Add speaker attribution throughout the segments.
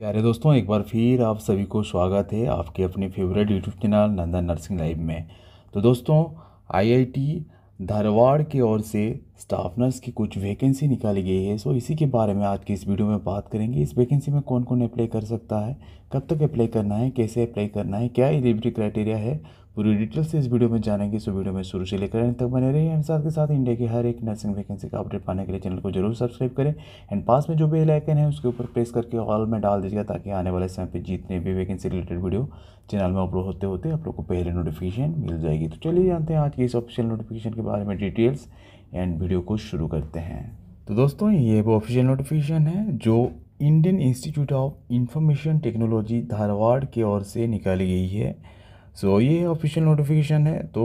Speaker 1: प्यारे दोस्तों एक बार फिर आप सभी को स्वागत है आपके अपने favourite YouTube channel Nanda nursing live में तो दोस्तों आईआईटी धारवाड़ की ओर से स्टाफ नर्स की कुछ वैकेंसी निकाली गई है सो इसी के बारे में आज की इस वीडियो में बात करेंगे इस वैकेंसी में कौन कौन अप्लाई कर सकता है कब तक अप्लाई करना है कैसे अप्लाई करना है क्या एलिजिबिलिटी क्राइटेरिया है पूरी डिटेल से इस वीडियो में जानेंगे सो वीडियो में शुरू से लेकर अंत तक बने रहिए एंड साथ के साथ इंडिया के हर एक नर्सिंग वैकेंसी का अपडेट पाने के लिए चैनल को जरूर सब्सक्राइब करें एंड पास में जो बेल आइकन है उसके ऊपर प्रेस करके ऑल में डाल दीजिएगा ताकि आने वाले समय पर जितने भी वैकेंसी रिलेटेड वीडियो चैनल में अपलोड होते होते आप लोग को पहले नोटिफिकेशन मिल जाएगी तो चलिए जानते हैं आज के इस ऑफिशियल नोटिफिकेशन के बारे में डिटेल्स एंड वीडियो को शुरू करते हैं तो दोस्तों ये वो ऑफिशियल नोटिफिकेशन है जो Indian institute of information technology Dharwad की ओर से निकाली गई है सो ये ऑफिशियल नोटिफिकेशन है तो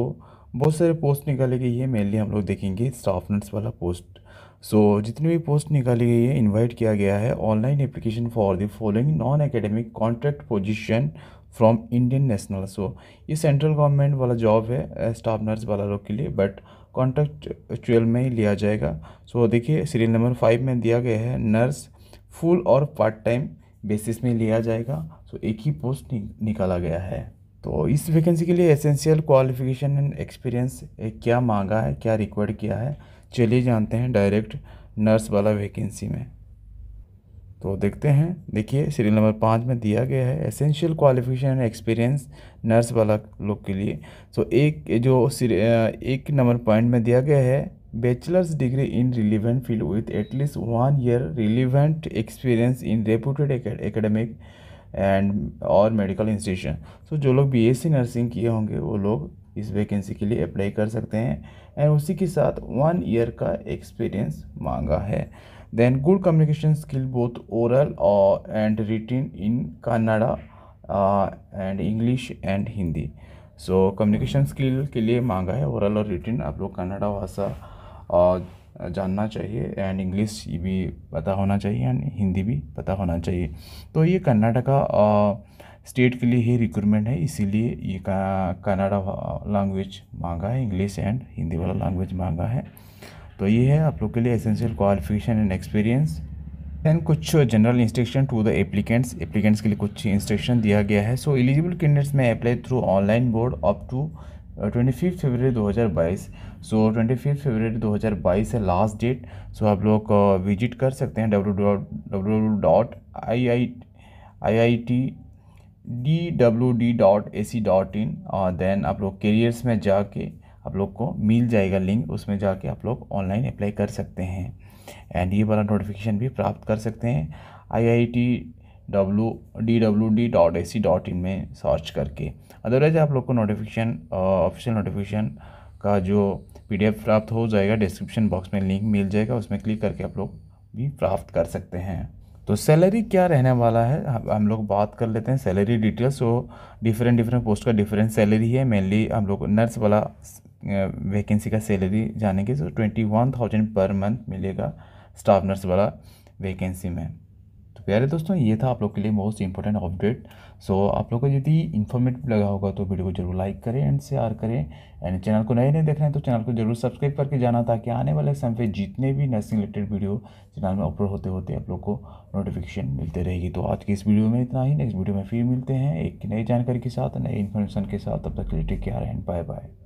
Speaker 1: बहुत सारे पोस्ट निकाले गई है मेनली हम लोग देखेंगे स्टाफ नर्स वाला पोस्ट सो so, जितनी भी पोस्ट निकाली गई है इनवाइट किया गया है online application for the following non academic contract position from Indian national so ये सेंट्रल गवर्नमेंट वाला जॉब है स्टाफ नर्स वाला लोग के लिए बट कॉन्ट्रैक्ट ट्वेल्व में ही लिया जाएगा सो so, देखिए सीरियल नंबर फाइव में दिया गया है नर्स फुल और पार्ट टाइम बेसिस में लिया जाएगा सो so, एक ही पोस्ट नि, निकाला गया है तो इस वैकेंसी के लिए एसेंशियल क्वालिफिकेशन एंड एक्सपीरियंस क्या मांगा है क्या रिक्वायर्ड किया है चलिए जानते हैं डायरेक्ट नर्स वाला वैकेंसी में तो देखते हैं देखिए सीरियल नंबर पाँच में दिया गया है essential qualification and experience nurse वाला लोग के लिए तो एक जो एक नंबर पॉइंट में दिया गया है bachelor's degree in relevant field with at least one year relevant experience in reputed academic and और मेडिकल इंस्टीट्यूशन सो जो लोग बीएससी नर्सिंग किए होंगे वो लोग इस वैकेंसी के लिए अप्लाई कर सकते हैं एंड उसी के साथ वन ईयर का एक्सपीरियंस मांगा है then good communication skill both oral और and written in Kannada and English and Hindi so communication skill के लिए मांगा है ओरल और रिटिन आप लोग कन्नाडा भाषा और जानना चाहिए एंड इंग्लिश भी पता होना चाहिए एंड हिंदी भी पता होना चाहिए तो ये कर्नाटका स्टेट के लिए ही रिक्रूटमेंट है इसीलिए ये कनाडा लैंग्वेज मांगा है इंग्लिश एंड हिंदी वाला लैंग्वेज मांगा है तो ये है आप लोग के लिए essential qualification and experience then कुछ general instruction to the applicants applicants के लिए कुछ इंस्ट्रक्शन दिया गया है सो एलिजिबल कैंडिडेट्स में apply through online board up to twenty fifth February दो हज़ार बाईस सो ट्वेंटी फिफ्थ फेबररी दो हज़ार बाईस है लास्ट डेट सो आप लोग विजिट uh, कर सकते हैं W W dot I I I I T D W D dot A C dot in then आप लोग करियर्स में जाके आप लोग को मिल जाएगा लिंक उसमें जाके आप लोग ऑनलाइन अप्लाई कर सकते हैं एंड ये वाला नोटिफिकेशन भी प्राप्त कर सकते हैं I I T W D W D dot A C dot in में सर्च करके अदरवाइज़ आप लोग को नोटिफिकेशन ऑफिशियल नोटिफिकेशन का जो पीडीएफ प्राप्त हो जाएगा डिस्क्रिप्शन बॉक्स में लिंक मिल जाएगा उसमें क्लिक करके आप लोग भी प्राप्त कर सकते हैं तो सैलरी क्या रहने वाला है हम लोग बात कर लेते हैं सैलरी डिटेल्स वो डिफरेंट डिफरेंट पोस्ट का डिफरेंट सैलरी है मेनली हम लोग नर्स वाला वैकेंसी का सैलरी जानेंगे तो twenty one thousand per month मिलेगा स्टाफ नर्स वाला वैकेंसी में प्यारे दोस्तों ये था आप लोग के लिए मोस्ट इंपॉर्टेंट अपडेट सो आप लोग को यदि इन्फॉर्मेटिव लगा होगा तो वीडियो को जरूर लाइक करें एंड शेयर करें एंड चैनल को नए नए देख रहे हैं तो चैनल को जरूर सब्सक्राइब करके जाना ताकि आने वाले समय पर जितने भी नर्सिंग रिलेटेड वीडियो चैनल में अपलोड होते होते आप लोग को नोटिफिकेशन मिलते रहेगी तो आज की इस वीडियो में इतना ही नेक्स्ट वीडियो में फिर मिलते हैं एक नई जानकारी के साथ नए इन्फॉर्मेशन के साथ तब तक के लिए take care and bye bye